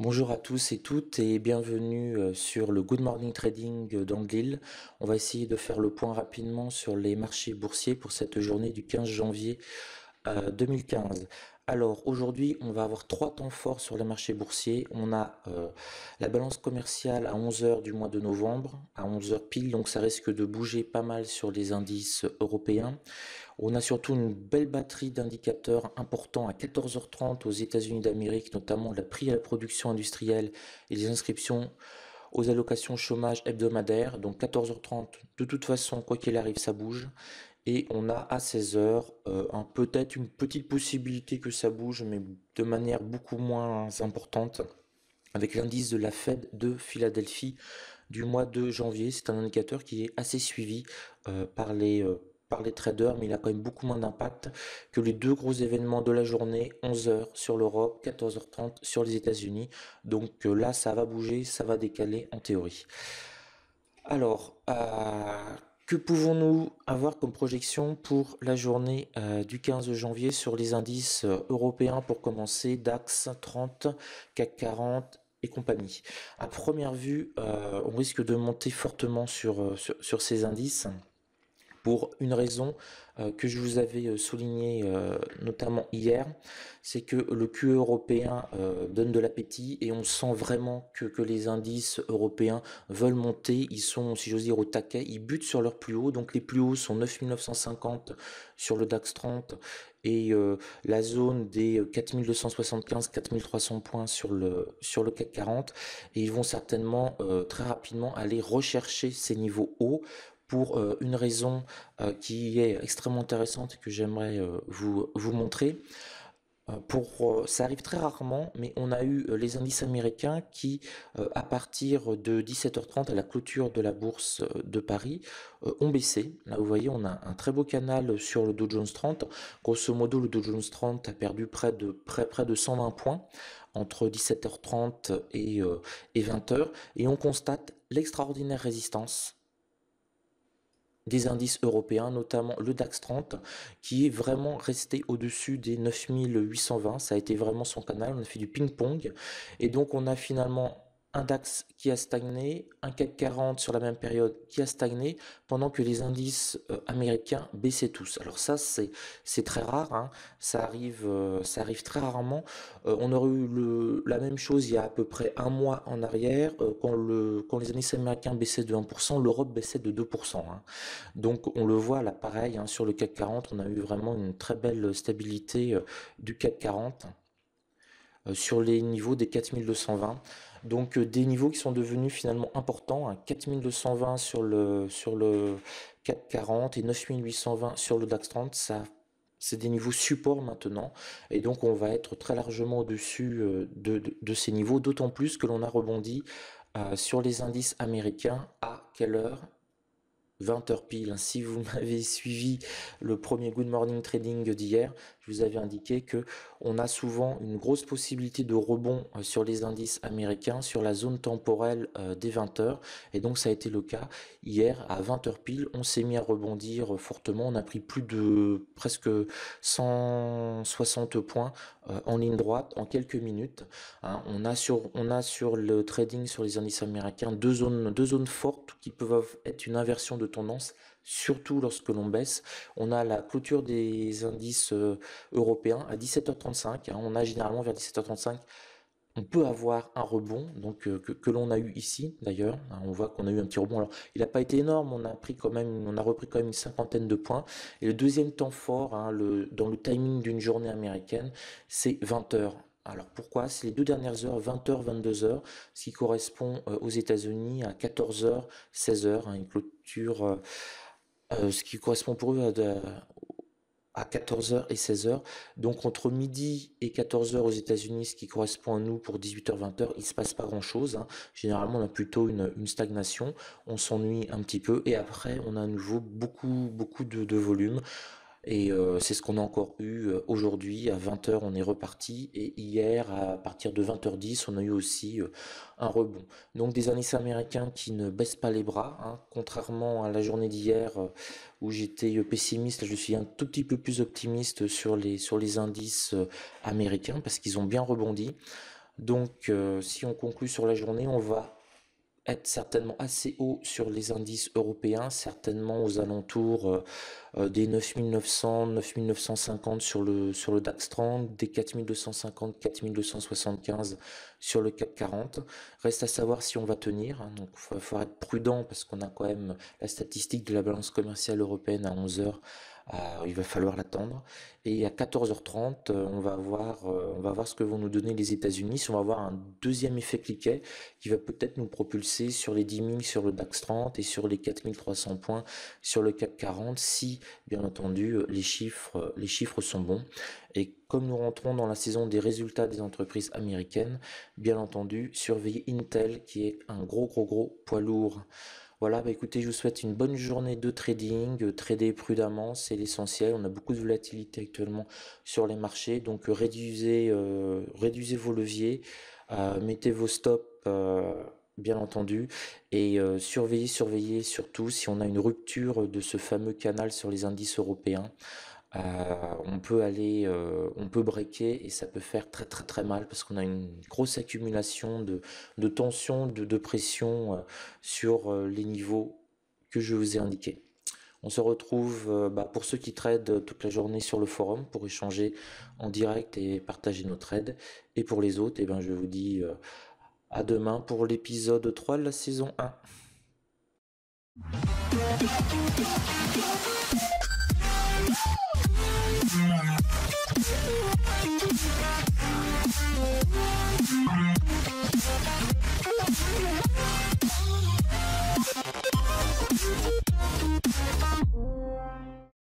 Bonjour à tous et toutes et bienvenue euh, sur le Good Morning Trading euh, dans On va essayer de faire le point rapidement sur les marchés boursiers pour cette journée du 15 janvier 2015. Euh, alors aujourd'hui, on va avoir trois temps forts sur le marché boursier. On a euh, la balance commerciale à 11h du mois de novembre, à 11h pile, donc ça risque de bouger pas mal sur les indices européens. On a surtout une belle batterie d'indicateurs importants à 14h30 aux États-Unis d'Amérique, notamment la prix à la production industrielle et les inscriptions aux allocations chômage hebdomadaires. Donc 14h30, de toute façon, quoi qu'il arrive, ça bouge. Et on a à 16h euh, peut-être une petite possibilité que ça bouge, mais de manière beaucoup moins importante, avec l'indice de la Fed de Philadelphie du mois de janvier. C'est un indicateur qui est assez suivi euh, par les euh, par les traders, mais il a quand même beaucoup moins d'impact que les deux gros événements de la journée, 11h sur l'Europe, 14h30 sur les États-Unis. Donc là, ça va bouger, ça va décaler en théorie. Alors, que pouvons-nous avoir comme projection pour la journée euh, du 15 janvier sur les indices euh, européens pour commencer DAX 30, CAC 40 et compagnie. À première vue, euh, on risque de monter fortement sur, sur ces indices pour une raison euh, que je vous avais euh, soulignée euh, notamment hier, c'est que le QE européen donne de l'appétit et on sent vraiment que, que, les indices européens veulent monter, ils sont si j'ose dire au taquet, ils butent sur leurs plus hauts. donc les plus hauts sont 9950 sur le DAX 30 et la zone des 4275-4300 points sur le, sur le CAC 40 et ils vont certainement très rapidement aller rechercher ces niveaux hauts pour euh, une raison euh, qui est extrêmement intéressante et que j'aimerais euh, vous, vous montrer. Pour, ça arrive très rarement, mais on a eu les indices américains qui, à partir de 17h30 à la clôture de la bourse de Paris, ont baissé. Là, vous voyez, on a un très beau canal sur le Dow Jones 30. Grosso modo, le Dow Jones 30 a perdu près de, près, près de 120 points entre 17h30 et, et 20h, et on constate l'extraordinaire résistance des indices européens, notamment le DAX 30, qui est vraiment resté au-dessus des 9820. Ça a été vraiment son canal. On a fait du ping-pong. Et donc, on a finalement un DAX qui a stagné, un CAC 40 sur la même période qui a stagné, pendant que les indices euh, américains baissaient tous. Alors ça, c'est très rare, hein. ça, arrive, euh, ça arrive très rarement. Euh, on aurait eu la même chose il y a à peu près un mois en arrière, quand, le, quand les indices américains baissaient de 1%, l'Europe baissait de 2%. Hein. Donc on le voit là pareil, hein, sur le CAC 40, on a eu vraiment une très belle stabilité du CAC 40. Euh, sur les niveaux des 4220. Donc euh, des niveaux qui sont devenus finalement importants, 4220 hein. sur le, sur le 440 et 9820 sur le DAX 30, ça c'est des niveaux support maintenant, et donc on va être très largement au-dessus euh, de, ces niveaux, d'autant plus que l'on a rebondi sur les indices américains à quelle heure 20 h pile. Hein. Si vous m'avez suivi le premier Good Morning Trading d'hier, je vous avais indiqué que on a souvent une grosse possibilité de rebond euh, sur les indices américains sur la zone temporelle euh, des 20 h Et donc ça a été le cas hier à 20 h pile. On s'est mis à rebondir euh, fortement. On a pris plus de presque 160 points en ligne droite en quelques minutes. Hein. on a sur on a sur le trading sur les indices américains deux zones deux zones fortes qui peuvent être une inversion de tendance, surtout lorsque l'on baisse. On a la clôture des indices euh, européens à 17h35. Hein. on a généralement vers 17h35 on peut avoir un rebond, donc euh, que, l'on a eu ici d'ailleurs. Hein. On voit qu'on a eu un petit rebond. Alors, il n'a pas été énorme. On a pris quand même, on a repris quand même une cinquantaine de points. Et le deuxième temps fort, hein, le, dans le timing d'une journée américaine, c'est 20 h alors pourquoi C'est les deux dernières heures, 20h, 22h, ce qui correspond euh, aux États-Unis à 14h, 16h, hein, une clôture, euh, euh, ce qui correspond pour eux à, 14h et 16h. Donc entre midi et 14h aux États-Unis, ce qui correspond à nous pour 18h-20h, il se passe pas grand-chose. Hein. Généralement, on a plutôt une, stagnation, on s'ennuie un petit peu et après, on a à nouveau beaucoup beaucoup de volume. Et euh, c'est ce qu'on a encore eu euh, aujourd'hui. À 20h, on est reparti. Et hier, à partir de 20h10, on a eu aussi euh, un rebond. Donc des indices américains qui ne baissent pas les bras. Hein. Contrairement à la journée d'hier où j'étais pessimiste, je suis un tout petit peu plus optimiste sur les, sur les indices américains parce qu'ils ont bien rebondi. Donc si on conclut sur la journée, on va être certainement assez haut sur les indices européens, certainement aux alentours euh, euh, des 9900, 9950 sur le, sur le DAX 30, des 4250, 4275 sur le CAC 40. Reste à savoir si on va tenir, hein, donc il faudra être prudent parce qu'on a quand même la statistique de la balance commerciale européenne à 11 heures euh, il va falloir l'attendre. Et à 14h30, euh, on va voir, euh, on va voir ce que vont nous donner les États-Unis. Si on va avoir un deuxième effet cliquet qui va peut-être nous propulser sur les 10 000 sur le DAX 30 et sur les 4300 points sur le CAC 40 si, bien entendu, les chiffres, les chiffres sont bons. Et comme nous rentrons dans la saison des résultats des entreprises américaines, bien entendu, surveiller Intel qui est un gros, gros, gros poids lourd. Voilà, bah, écoutez, je vous souhaite une bonne journée de trading. Euh, Trader prudemment, c'est l'essentiel. On a beaucoup de volatilité actuellement sur les marchés, donc euh, euh, réduisez, vos leviers, mettez vos stops. bien entendu, et surveillez surveillez surtout si on a une rupture de ce fameux canal sur les indices européens. Euh, on peut aller, euh, on peut breaker et ça peut faire très très très mal parce qu'on a une grosse accumulation de, tensions, tension, de, de pression euh, sur les niveaux que je vous ai indiqués. On se retrouve bah, pour ceux qui tradent toute la journée sur le forum pour échanger en direct et partager nos trades. Et pour les autres, eh ben, je vous dis à demain pour l'épisode 3 de la saison 1.